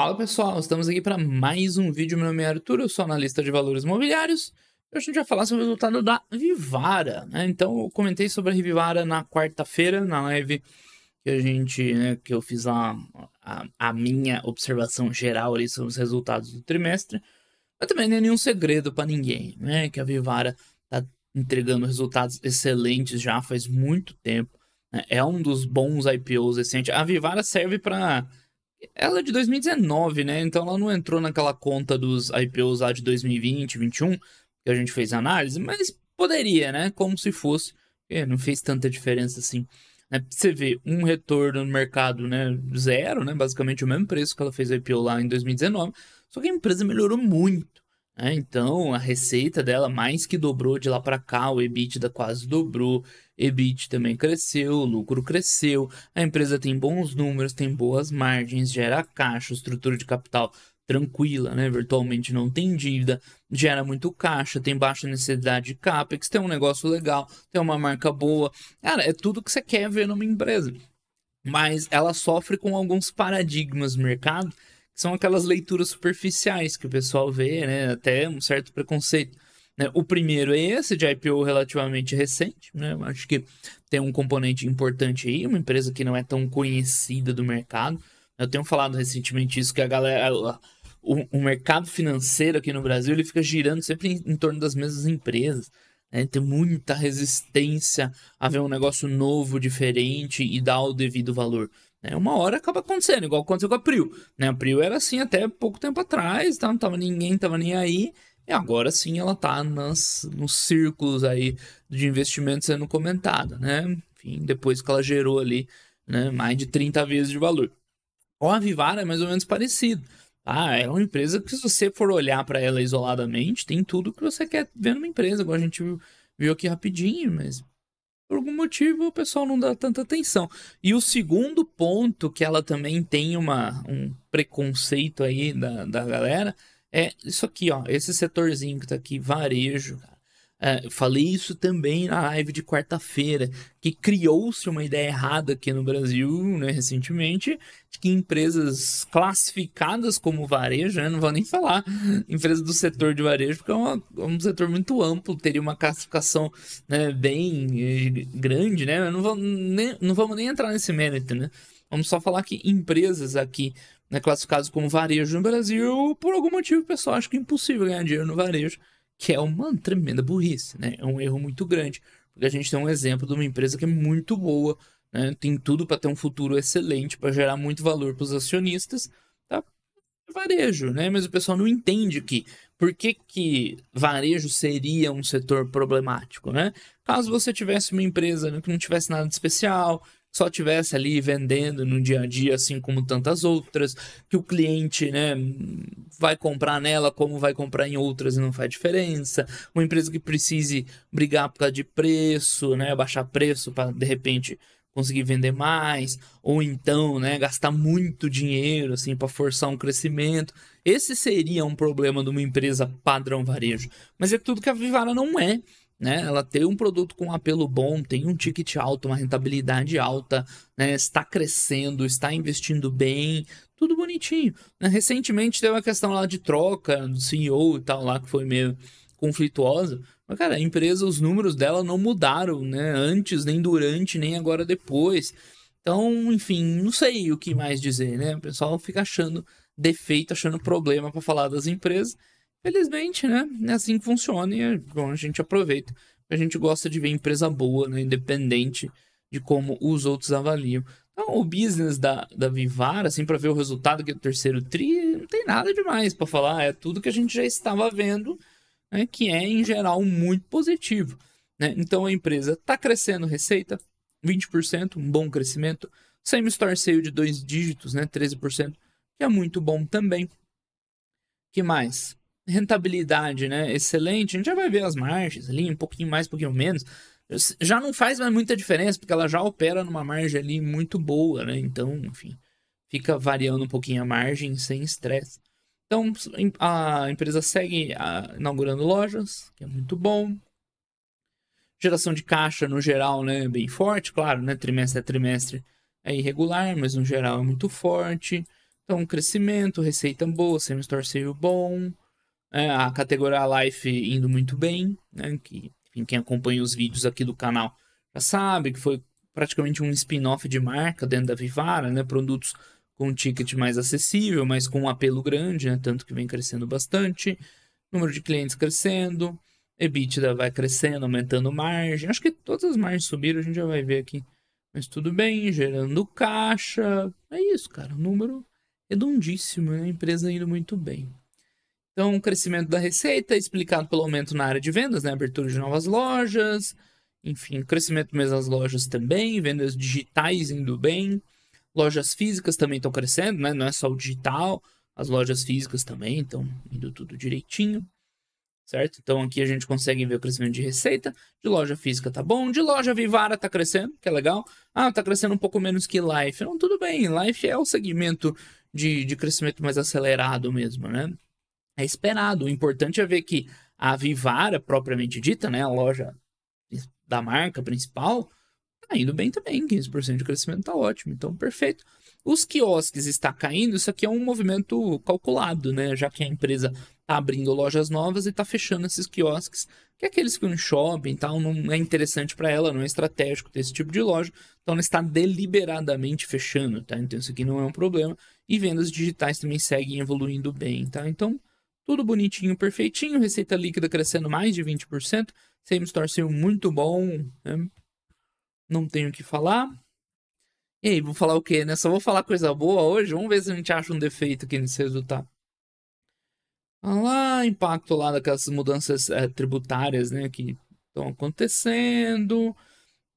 Fala pessoal, estamos aqui para mais um vídeo. Meu nome é Arthur, eu sou analista de valores imobiliários. Hoje a gente vai falar sobre o resultado da Vivara. Né? Então, eu comentei sobre a Vivara na quarta-feira, na live que a gente, né, que eu fiz a, a, a minha observação geral ali sobre os resultados do trimestre. Mas também não é nenhum segredo para ninguém, né? Que a Vivara está entregando resultados excelentes já faz muito tempo. Né? É um dos bons IPOs recentes. A Vivara serve para ela é de 2019, né? Então ela não entrou naquela conta dos IPOs lá de 2020, 2021, que a gente fez análise, mas poderia, né? Como se fosse. É, não fez tanta diferença assim. Né? Você vê um retorno no mercado né, zero, né? Basicamente o mesmo preço que ela fez IPO lá em 2019. Só que a empresa melhorou muito. É, então, a receita dela mais que dobrou de lá para cá, o EBITDA quase dobrou, EBIT também cresceu, o lucro cresceu, a empresa tem bons números, tem boas margens, gera caixa, estrutura de capital tranquila, né? virtualmente não tem dívida, gera muito caixa, tem baixa necessidade de capex, tem um negócio legal, tem uma marca boa. Cara, é tudo que você quer ver numa empresa. Mas ela sofre com alguns paradigmas do mercado são aquelas leituras superficiais que o pessoal vê, né? Até um certo preconceito. Né? O primeiro é esse, de IPO relativamente recente, né? acho que tem um componente importante aí, uma empresa que não é tão conhecida do mercado. Eu tenho falado recentemente isso, que a galera. O, o mercado financeiro aqui no Brasil ele fica girando sempre em, em torno das mesmas empresas. Né? Tem muita resistência a ver um negócio novo, diferente e dar o devido valor. Né? Uma hora acaba acontecendo, igual aconteceu com a Prio. Né? A Prio era assim até pouco tempo atrás, tá? não tava ninguém, tava nem aí. E agora sim ela tá nas, nos círculos aí de investimento sendo comentada, né? Enfim, depois que ela gerou ali né, mais de 30 vezes de valor. Com a Vivara é mais ou menos parecido. Ah, é uma empresa que se você for olhar para ela isoladamente, tem tudo que você quer ver numa empresa, igual a gente viu, viu aqui rapidinho, mas por algum motivo o pessoal não dá tanta atenção. E o segundo ponto que ela também tem uma, um preconceito aí da, da galera é isso aqui, ó. Esse setorzinho que tá aqui, varejo. É, falei isso também na live de quarta-feira, que criou-se uma ideia errada aqui no Brasil, né, recentemente, de que empresas classificadas como varejo, né, não vou nem falar empresas do setor de varejo, porque é uma, é um setor muito amplo, teria uma classificação né, bem eh, grande, né? Não, vou, nem, não vamos nem entrar nesse mérito, né? Vamos só falar que empresas aqui né, classificadas como varejo no Brasil, por algum motivo o pessoal acha que é impossível ganhar dinheiro no varejo que é uma tremenda burrice, né? É um erro muito grande, porque a gente tem um exemplo de uma empresa que é muito boa, né? tem tudo para ter um futuro excelente, para gerar muito valor para os acionistas, tá? Varejo, né? Mas o pessoal não entende que por que, que varejo seria um setor problemático, né? Caso você tivesse uma empresa né, que não tivesse nada de especial, só tivesse ali vendendo no dia a dia, assim como tantas outras, que o cliente, né, vai comprar nela como vai comprar em outras e não faz diferença. Uma empresa que precise brigar por causa de preço, né, baixar preço para de repente conseguir vender mais, ou então, né, gastar muito dinheiro assim para forçar um crescimento. Esse seria um problema de uma empresa padrão varejo, mas é tudo que a Vivara não é né? Ela tem um produto com apelo bom, tem um ticket alto, uma rentabilidade alta, né? está crescendo, está investindo bem, tudo bonitinho. Né? Recentemente teve uma questão lá de troca do CEO e tal lá que foi meio conflituosa, mas cara, a empresa, os números dela não mudaram, né? Antes nem durante nem agora depois. Então, enfim, não sei o que mais dizer, né? O pessoal fica achando defeito, achando problema para falar das empresas. Felizmente, né? É assim que funciona e bom, é a gente aproveita. A gente gosta de ver empresa boa, né? Independente de como os outros avaliam. Então, o business da, da Vivar, assim, para ver o resultado que é o terceiro TRI, não tem nada demais para falar. É tudo que a gente já estava vendo, né, que é, em geral, muito positivo. Né? Então, a empresa está crescendo receita, 20%, um bom crescimento. Same-store sale de dois dígitos, né, 13%, que é muito bom também. que mais? rentabilidade, né? Excelente. A gente já vai ver as margens ali, um pouquinho mais, um pouquinho menos. Já não faz mais muita diferença, porque ela já opera numa margem ali muito boa, né? Então, enfim, fica variando um pouquinho a margem sem estresse. Então, a empresa segue inaugurando lojas, que é muito bom. Geração de caixa, no geral, né? Bem forte, claro, né? Trimestre a trimestre é irregular, mas no geral é muito forte. Então, crescimento, receita boa, same bom é, a categoria Life indo muito bem, né? Que enfim, quem acompanha os vídeos aqui do canal já sabe que foi praticamente um spin-off de marca dentro da Vivara, né? Produtos com um ticket mais acessível, mas com um apelo grande, né? Tanto que vem crescendo bastante, número de clientes crescendo, EBITDA vai crescendo, aumentando margem. Acho que todas as margens subiram, a gente já vai ver aqui. Mas tudo bem, gerando caixa. É isso, cara. Um número redondíssimo, né? A empresa indo muito bem. Então, é o crescimento da receita explicado pelo aumento na área de vendas, né? abertura de novas lojas, enfim, crescimento mesmo das lojas também, vendas digitais indo bem, lojas físicas também estão crescendo, né? não é só o digital, as lojas físicas também estão indo tudo direitinho, certo? Então, aqui a gente consegue ver o crescimento de receita, de loja física tá bom, de loja Vivara tá crescendo, que é legal, ah, tá crescendo um pouco menos que Life, não, tudo bem, Life é o segmento de, de crescimento mais acelerado mesmo, né? é esperado. O importante é ver que a Vivara, propriamente dita, né, a loja da marca principal, tá indo bem também, 15% de crescimento tá ótimo, então perfeito. Os quiosques está caindo, isso aqui é um movimento calculado, né, já que a empresa tá abrindo lojas novas e tá fechando esses quiosques, que é aqueles que um shopping tal, não é interessante para ela, não é estratégico ter esse tipo de loja, então ela está deliberadamente fechando, tá? Então isso aqui não é um problema. E vendas digitais também seguem evoluindo bem, tá? Então, tudo bonitinho, perfeitinho, receita líquida crescendo mais de 20%. Same Store sendo muito bom, né? não tenho o que falar. E aí, vou falar o quê, né? Só vou falar coisa boa hoje. Vamos ver se a gente acha um defeito aqui nesse resultado. Olha lá, impacto lá daquelas mudanças é, tributárias, né, que estão acontecendo,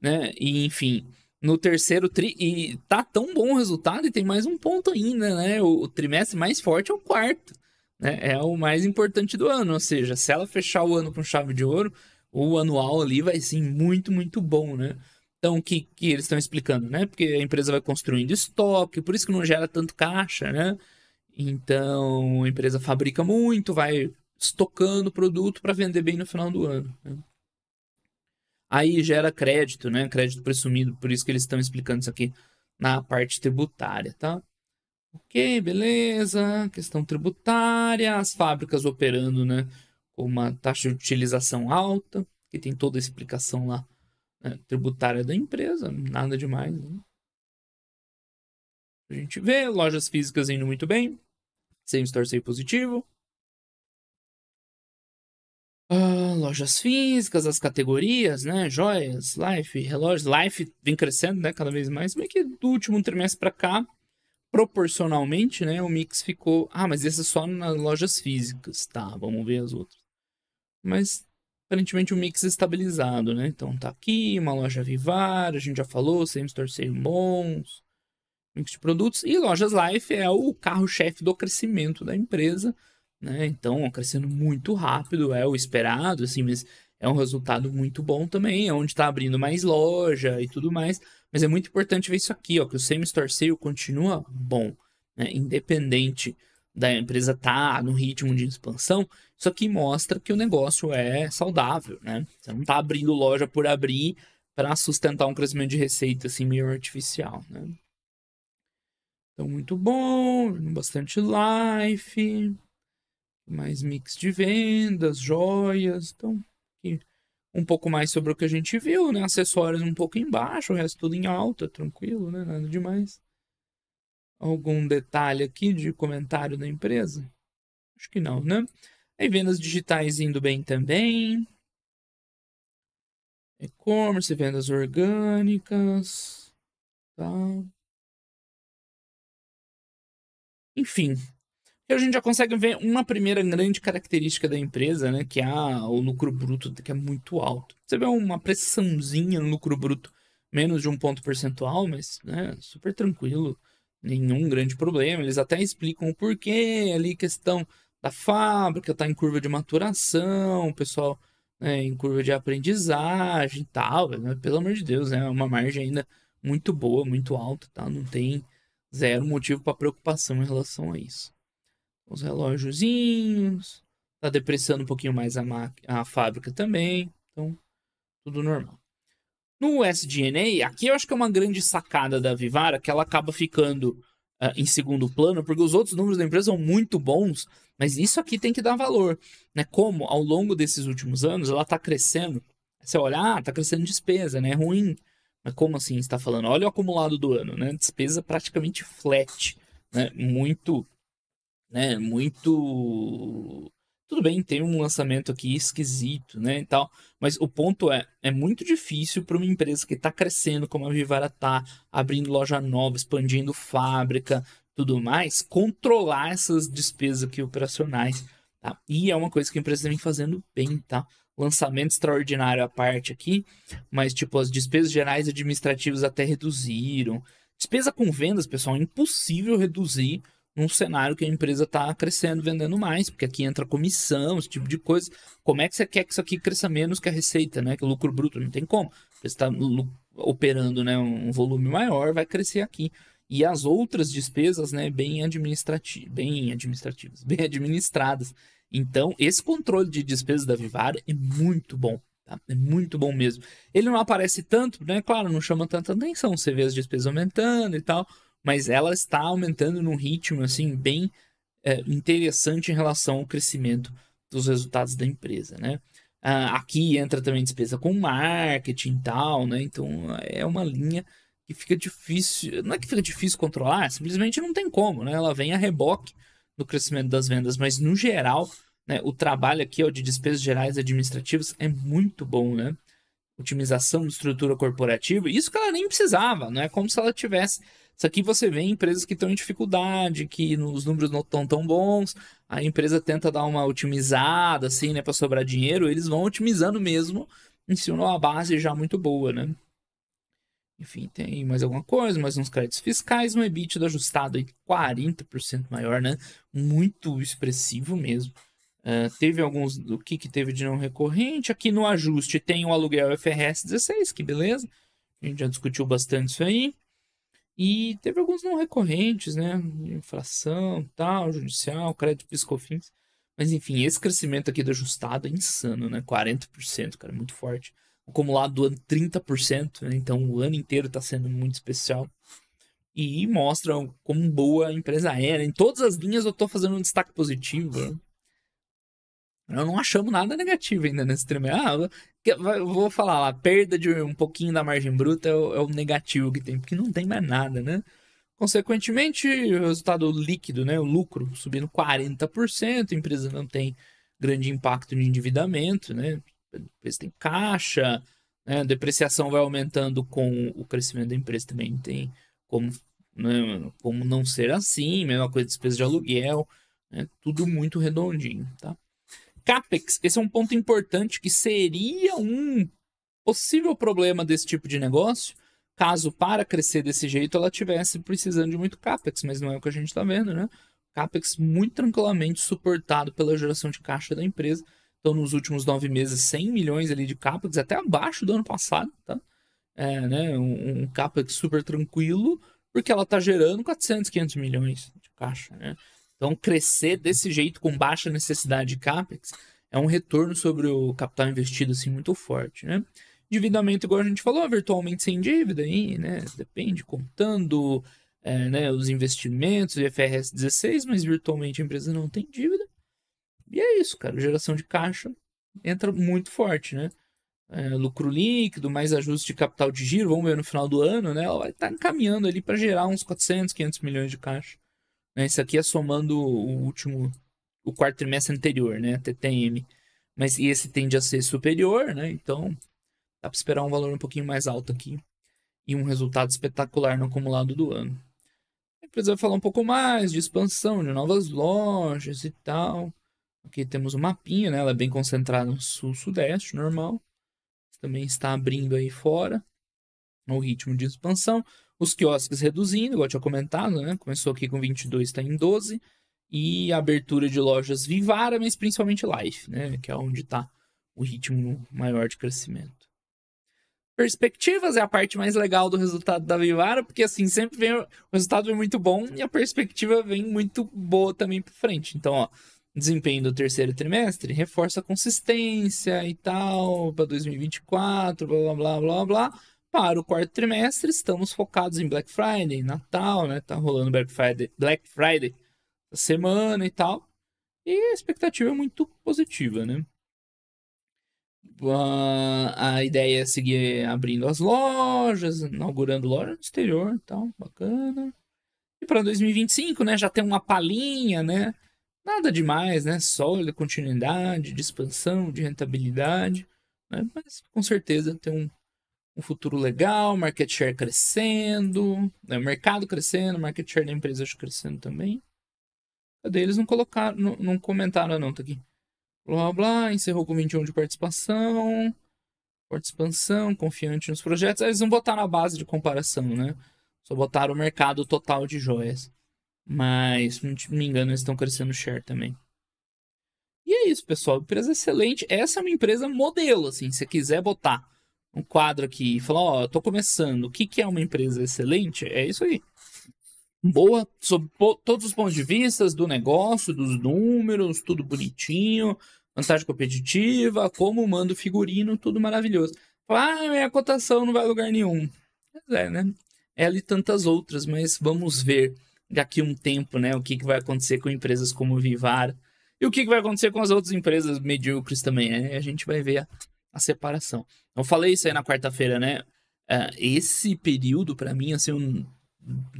né, e enfim, no terceiro tri, e tá tão bom o resultado e tem mais um ponto ainda, né, o, o trimestre mais forte é o quarto né, é o mais importante do ano. Ou seja, se ela fechar o ano com chave de ouro, o anual ali vai sim muito, muito bom, né? Então, o que, que eles estão explicando, né? Porque a empresa vai construindo estoque, por isso que não gera tanto caixa, né? Então, a empresa fabrica muito, vai estocando produto para vender bem no final do ano. Né? Aí gera crédito, né? Crédito presumido, por isso que eles estão explicando isso aqui na parte tributária, tá? Ok, beleza. Questão tributária, as fábricas operando né, com uma taxa de utilização alta, que tem toda a explicação lá né, tributária da empresa, nada demais. Né? A gente vê, lojas físicas indo muito bem, sem distorcer positivo. Ah, lojas físicas, as categorias, né? Joias, Life, relógios. Life vem crescendo, né? Cada vez mais. Meio que do último trimestre para cá, proporcionalmente, né, o mix ficou, ah, mas esse é só nas lojas físicas, tá, vamos ver as outras. Mas aparentemente o mix é estabilizado, né? Então tá aqui uma loja Vivar, a gente já falou, Samstore bons mix de produtos e lojas Life é o carro-chefe do crescimento da empresa, né? Então, crescendo muito rápido, é o esperado assim, mas é um resultado muito bom também, é onde está abrindo mais loja e tudo mais. Mas é muito importante ver isso aqui, ó, que o same-store sale continua bom, né? independente da empresa tá no ritmo de expansão, isso aqui mostra que o negócio é saudável, né? Você não está abrindo loja por abrir para sustentar um crescimento de receita assim meio artificial, né? Então muito bom, bastante life, mais mix de vendas, joias, então aqui um pouco mais sobre o que a gente viu, né? Acessórios um pouco embaixo, o resto tudo em alta, tranquilo, né? Nada demais. Algum detalhe aqui de comentário da empresa? Acho que não, né? Aí vendas digitais indo bem também. E-commerce, vendas orgânicas. Tá. Enfim, e a gente já consegue ver uma primeira grande característica da empresa, né? Que é o lucro bruto, que é muito alto. Você vê uma pressãozinha no lucro bruto, menos de um ponto percentual, mas né, super tranquilo, nenhum grande problema. Eles até explicam o porquê ali, questão da fábrica, tá em curva de maturação, o pessoal né, em curva de aprendizagem e tal. Né? Pelo amor de Deus, é né? uma margem ainda muito boa, muito alta, tá? Não tem zero motivo para preocupação em relação a isso os relógiozinhos. Tá depreciando um pouquinho mais a, a fábrica também. Então, tudo normal. No SDNA, aqui eu acho que é uma grande sacada da Vivara, que ela acaba ficando uh, em segundo plano, porque os outros números da empresa são muito bons, mas isso aqui tem que dar valor. Né? Como ao longo desses últimos anos ela está crescendo. Você olha, ah, está crescendo despesa, né? É ruim. Mas como assim está falando? Olha o acumulado do ano, né? Despesa praticamente flat, né? Muito né? Muito. Tudo bem, tem um lançamento aqui esquisito, né? E tal, mas o ponto é: é muito difícil para uma empresa que está crescendo, como a Vivara tá, abrindo loja nova, expandindo fábrica, tudo mais, controlar essas despesas aqui operacionais. Tá? E é uma coisa que a empresa vem fazendo bem, tá? Lançamento extraordinário à parte aqui, mas tipo, as despesas gerais administrativas até reduziram. Despesa com vendas, pessoal, é impossível reduzir num cenário que a empresa está crescendo, vendendo mais, porque aqui entra comissão, esse tipo de coisa. Como é que você quer que isso aqui cresça menos que a receita, né? Que o lucro bruto não tem como. Você está operando, né, um volume maior, vai crescer aqui. E as outras despesas, né, bem administrativas, bem administrativas, bem administradas. Então, esse controle de despesas da Vivara é muito bom. Tá? É muito bom mesmo. Ele não aparece tanto, né? Claro, não chama tanta atenção. Você vê as despesas aumentando e tal, mas ela está aumentando num ritmo assim bem é, interessante em relação ao crescimento dos resultados da empresa, né? Ah, aqui entra também despesa com marketing e tal, né? Então é uma linha que fica difícil, não é que fica difícil controlar, simplesmente não tem como, né? Ela vem a reboque no crescimento das vendas, mas no geral, né, o trabalho aqui ó, de despesas gerais administrativas é muito bom, né? otimização de estrutura corporativa, isso que ela nem precisava, não é como se ela tivesse. Isso aqui você vê empresas que estão em dificuldade, que os números não estão tão bons, a empresa tenta dar uma otimizada, assim, né, para sobrar dinheiro, eles vão otimizando mesmo em cima de uma base já muito boa, né? Enfim, tem mais alguma coisa, mais uns créditos fiscais, um EBITDA ajustado aí 40% maior, né? Muito expressivo mesmo. Uh, teve alguns do que, que teve de não recorrente. Aqui no ajuste tem o aluguel FRS 16, que beleza. A gente já discutiu bastante isso aí. E teve alguns não recorrentes, né? Infração, tal, judicial, crédito piscofins. Mas enfim, esse crescimento aqui do ajustado é insano, né? 40%, cara, muito forte. acumulado do ano 30%, né? então o ano inteiro está sendo muito especial. E mostra como boa a empresa era. É, né? Em todas as linhas eu estou fazendo um destaque positivo. Né? Eu não achamos nada negativo ainda nesse trem. É, ah, vou falar lá, perda de um pouquinho da margem bruta é, é o, negativo que tem, porque não tem mais nada, né? Consequentemente, o resultado líquido, né, o lucro, subindo 40%, a empresa não tem grande impacto de endividamento, né? Depois tem caixa, né? depreciação vai aumentando com o crescimento da empresa também, tem como, né? como não ser assim, mesma coisa despesa de aluguel, né? tudo muito redondinho, tá? CAPEX, esse é um ponto importante que seria um possível problema desse tipo de negócio, caso para crescer desse jeito ela tivesse precisando de muito CAPEX, mas não é o que a gente está vendo, né? CAPEX muito tranquilamente suportado pela geração de caixa da empresa. Então, nos últimos nove meses, 100 milhões ali de CAPEX, até abaixo do ano passado, tá? É, né? Um, um CAPEX super tranquilo, porque ela está gerando 400, 500 milhões de caixa, né? Então, crescer desse jeito com baixa necessidade de capex é um retorno sobre o capital investido assim muito forte, né? Endividamento, igual a gente falou, virtualmente sem dívida, aí, né? Depende, contando é, né, os investimentos, IFRS 16, mas virtualmente a empresa não tem dívida. E é isso, cara. Geração de caixa entra muito forte, né? É, lucro líquido, mais ajuste de capital de giro, vamos ver no final do ano, né? Ela vai estar tá encaminhando ali para gerar uns 400, 500 milhões de caixa né? Isso aqui é somando o último, o quarto trimestre anterior, né? TTM. Mas e esse tende a ser superior, né? Então, dá para esperar um valor um pouquinho mais alto aqui. E um resultado espetacular no acumulado do ano. A empresa vai falar um pouco mais de expansão, de novas lojas e tal. Aqui temos o um mapinha, né? Ela é bem concentrada no sul-sudeste, normal. Também está abrindo aí fora. O ritmo de expansão. Os quiosques reduzindo, igual eu tinha comentado, né? Começou aqui com 22, está em 12. E a abertura de lojas Vivara, mas principalmente Life, né? Que é onde está o ritmo maior de crescimento. Perspectivas é a parte mais legal do resultado da Vivara, porque assim, sempre vem o resultado é muito bom e a perspectiva vem muito boa também para frente. Então, ó, desempenho do terceiro trimestre reforça a consistência e tal para 2024, blá blá blá blá blá para o quarto trimestre, estamos focados em Black Friday, Natal, né? Tá rolando Black Friday, Black Friday semana e tal. E a expectativa é muito positiva, né? Ah, a ideia é seguir abrindo as lojas, inaugurando loja no exterior e tal, bacana. E para 2025, né, já tem uma palhinha, né? Nada demais, né? Sólida continuidade, de expansão, de rentabilidade, né? Mas com certeza tem um um futuro legal, market share crescendo, né, mercado crescendo, market share da empresa acho crescendo também. Cadê? Eles não colocaram, não, não comentaram ah, não, tá aqui. Blá, blá, encerrou com 21 de participação, participação, confiante nos projetos. Eles não botaram a base de comparação, né? Só botaram o mercado total de joias. Mas, se não me engano, eles estão crescendo share também. E é isso, pessoal. Empresa excelente. Essa é uma empresa modelo, assim. Se você quiser botar um quadro aqui e falar, ó, oh, tô começando, o que, que é uma empresa excelente? É isso aí. Boa, sob todos os pontos de vista do negócio, dos números, tudo bonitinho, vantagem competitiva, como manda o figurino, tudo maravilhoso. Ah, minha cotação não vai a lugar nenhum. Mas é, né? Ela é e tantas outras, mas vamos ver daqui um tempo, né, o que, que vai acontecer com empresas como Vivar e o que, que vai acontecer com as outras empresas medíocres também, né? A gente vai ver a, a separação. Eu falei isso aí na quarta-feira, né? É, esse período, para mim, assim, eu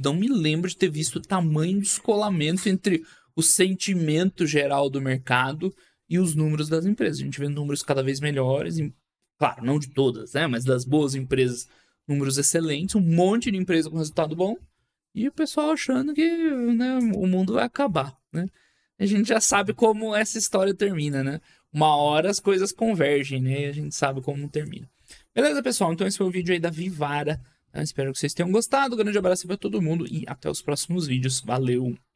não me lembro de ter visto o tamanho descolamento entre o sentimento geral do mercado e os números das empresas. A gente vê números cada vez melhores, e, claro, não de todas, né? Mas das boas empresas, números excelentes, um monte de empresa com resultado bom, e o pessoal achando que né, o mundo vai acabar, né? A gente já sabe como essa história termina, né? uma hora as coisas convergem, né? E a gente sabe como termina. Beleza, pessoal? Então esse foi o vídeo aí da Vivara. Eu espero que vocês tenham gostado. grande abraço para todo mundo e até os próximos vídeos. Valeu!